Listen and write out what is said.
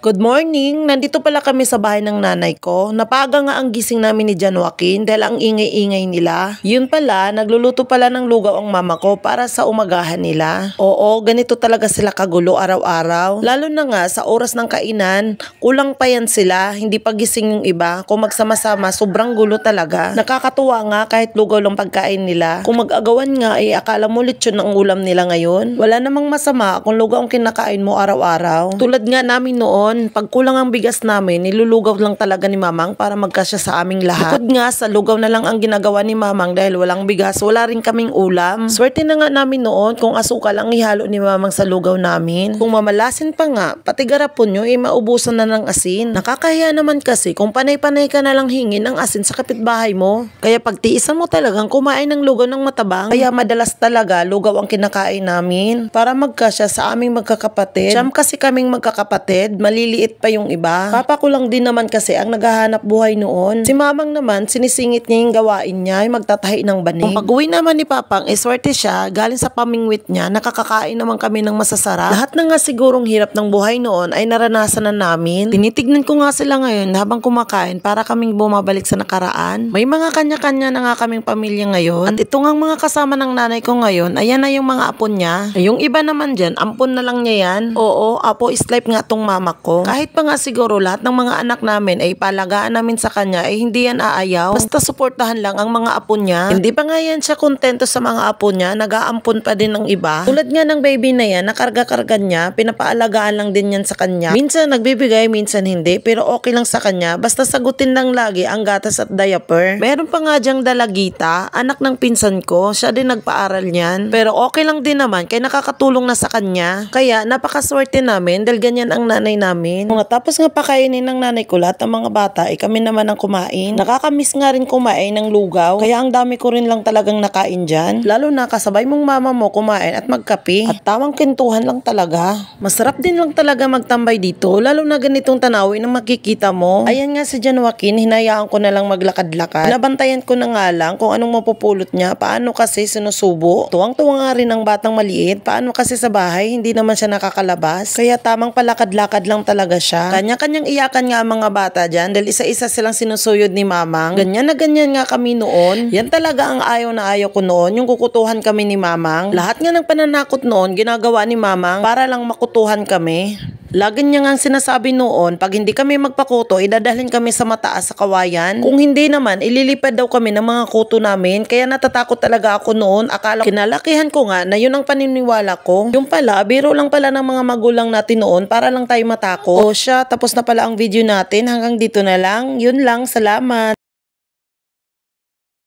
Good morning! Nandito pala kami sa bahay ng nanay ko. Napaga nga ang gising namin ni Jan Joaquin dahil ang ingay-ingay nila. Yun pala, nagluluto pala ng lugaw ang mama ko para sa umagahan nila. Oo, ganito talaga sila kagulo araw-araw. Lalo na nga sa oras ng kainan, kulang pa yan sila, hindi pa gising yung iba. Kung magsama-sama, sobrang gulo talaga. Nakakatuwa nga kahit lugaw lang pagkain nila. Kung mag-agawan nga ay eh, akala mo lechon ang ulam nila ngayon. Wala namang masama kung lugaw ang kinakain mo araw-araw. Tulad nga namin noon, noon, pag kulang ang bigas namin, nilulugaw lang talaga ni Mamang para magkasya sa aming lahat. Bukod nga, sa lugaw na lang ang ginagawa ni Mamang dahil walang bigas, wala rin kaming ulam. Swerte na nga namin noon kung asuka lang ihalo ni Mamang sa lugaw namin. Kung mamalasin pa nga, pati garapon nyo, ay eh, maubusan na ng asin. Nakakahiya naman kasi kung panay-panay ka na lang hingin ng asin sa kapitbahay mo. Kaya pagtiisan mo talagang kumain ng lugaw ng matabang. Kaya madalas talaga lugaw ang kinakain namin para magkasya sa aming magkakapatid. Siyam kasi kaming magkakapatid, mali maliliit pa yung iba. Papa ko lang din naman kasi ang naghahanap buhay noon. Si mamang naman, sinisingit niya yung gawain niya, yung magtatahi ng banig. Kung pag naman ni Papang, eswerte siya, galing sa pamingwit niya, nakakakain naman kami ng masasarap. Lahat na nga sigurong hirap ng buhay noon ay naranasan na namin. Tinitignan ko nga sila ngayon habang kumakain para kaming bumabalik sa nakaraan. May mga kanya-kanya na nga kaming pamilya ngayon. At ito nga mga kasama ng nanay ko ngayon, ayan na yung mga apon niya. yung iba naman dyan, ampon na lang niya yan. Oo, apo is life nga tong mama ko ako. Kahit pa nga siguro lahat ng mga anak namin ay palagaan namin sa kanya ay hindi yan aayaw. Basta suportahan lang ang mga apo niya. Hindi pa nga yan siya kontento sa mga apo niya, nag-aampon pa din ng iba. Tulad nga ng baby na yan, nakarga-karga niya, pinapaalagaan lang din yan sa kanya. Minsan nagbibigay, minsan hindi, pero okay lang sa kanya. Basta sagutin lang lagi ang gatas at diaper. Meron pa nga diyang dalagita, anak ng pinsan ko, siya din nagpaaral niyan. Pero okay lang din naman, kaya nakakatulong na sa kanya. Kaya napakaswerte namin dahil ganyan ang nanay namin namin. Nung natapos nga pakainin ng nanay ko lahat ng mga bata, eh kami naman ang kumain. Nakakamiss nga rin kumain ng lugaw, kaya ang dami ko rin lang talagang nakain dyan. Lalo na kasabay mong mama mo kumain at magkape. At tamang kintuhan lang talaga. Masarap din lang talaga magtambay dito, lalo na ganitong tanawin ang makikita mo. Ayan nga si Jan Joaquin, hinayaan ko na lang maglakad-lakad. Nabantayan ko na nga lang kung anong mapupulot niya, paano kasi sinusubo. Tuwang-tuwa nga rin ang batang maliit, paano kasi sa bahay hindi naman siya nakakalabas. Kaya tamang palakad-lakad lang talaga siya. Kanya-kanyang iyakan nga mga bata dyan dahil isa-isa silang sinusuyod ni mamang. Ganyan na ganyan nga kami noon. Yan talaga ang ayaw na ayaw ko noon, yung kukutuhan kami ni mamang. Lahat nga ng pananakot noon, ginagawa ni mamang para lang makutuhan kami. Lagi niya nga sinasabi noon, pag hindi kami magpakuto, idadalhin kami sa mataas sa kawayan. Kung hindi naman, ililipad daw kami ng mga kuto namin. Kaya natatakot talaga ako noon. Akala kinalakihan ko nga na yun ang paniniwala ko. Yung pala, biro lang pala ng mga magulang natin noon para lang tayo matakot. O siya, tapos na pala ang video natin. Hanggang dito na lang. Yun lang. Salamat.